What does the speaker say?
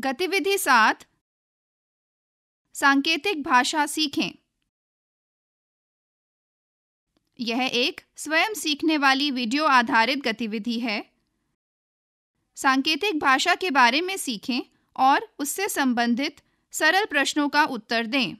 गतिविधि सात सांकेतिक भाषा सीखें यह एक स्वयं सीखने वाली वीडियो आधारित गतिविधि है सांकेतिक भाषा के बारे में सीखें और उससे संबंधित सरल प्रश्नों का उत्तर दें